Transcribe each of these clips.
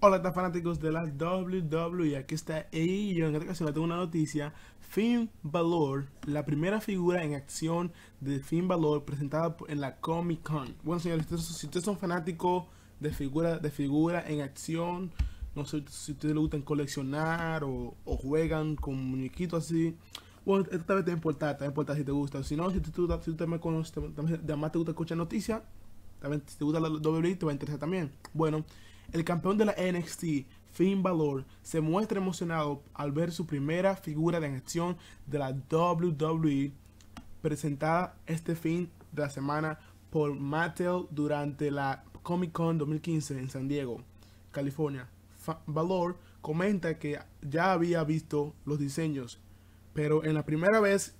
Hola, tan fanáticos de la WWE. Aquí está Yo En esta ocasión tengo una noticia. Finn Balor, la primera figura en acción de Finn Balor presentada en la Comic Con. Bueno, señores, si ustedes son fanáticos de figura, de en acción, no sé si ustedes les gustan coleccionar o, juegan con muñequitos así. Bueno, esta vez te importa, te si te gusta. Si no, si tú, si también conoces, te gusta escuchar noticias, también si te gusta la WWE, te va a interesar también. Bueno. El campeón de la NXT, Finn Balor, se muestra emocionado al ver su primera figura de acción de la WWE presentada este fin de la semana por Mattel durante la Comic Con 2015 en San Diego, California. Balor comenta que ya había visto los diseños, pero en la primera vez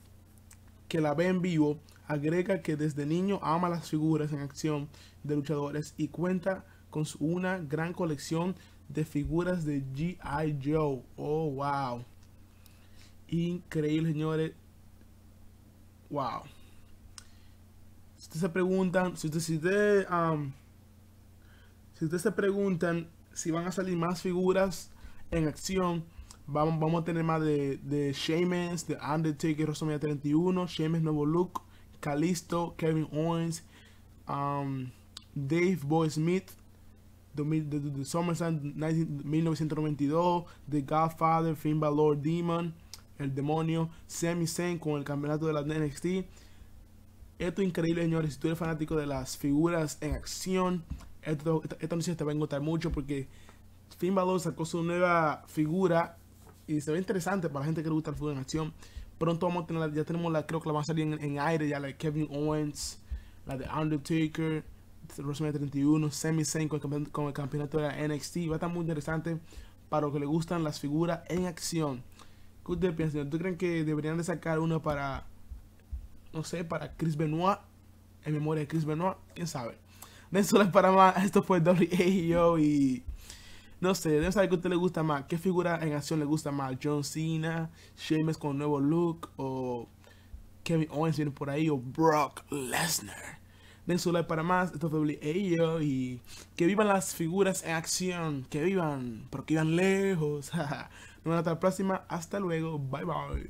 que la ve en vivo, agrega que desde niño ama las figuras en acción de luchadores y cuenta con una gran colección de figuras de G.I. Joe. Oh, wow. Increíble, señores. Wow. Si ustedes se preguntan, si ustedes, si um, si se preguntan si van a salir más figuras en acción, vamos, vamos a tener más de, de Sheamus, de Undertaker, WrestleMania 31, Sheamus Nuevo Look, Calisto, Kevin Owens, um, Dave Boy Smith, de, de, SummerSlam 1992, The Godfather, Finn Demon, El Demonio, Sami Zayn con el campeonato de la NXT. Esto es increíble, señores. Si tú eres fanático de las figuras en acción, esto, esta, te va a gustar mucho porque Finn Balor sacó su nueva figura y se ve interesante para la gente que le gusta el fútbol en acción. Pronto vamos a tener, ya tenemos la, creo que la van a salir en, en aire, ya la de Kevin Owens, la de Undertaker. Rosemary 31, semi 5 con el, campeonato de la NXT. Va a estar muy interesante para los que le gustan las figuras en acción. ¿Qué piensan? ¿Tú creen que deberían de sacar uno para, no sé, para Chris Benoit? En memoria de Chris Benoit, quién sabe. De eso les para más. Esto fue WA y... No sé, deben saber qué a usted le gusta más. ¿Qué figura en acción le gusta más? ¿John Cena? ¿Sheamus con nuevo look? ¿O Kevin Owens viene por ahí? ¿O Brock Lesnar? den su like para más, esto es ello y que vivan las figuras en acción, que vivan, porque iban lejos. Nos vemos hasta la próxima, hasta luego, bye bye.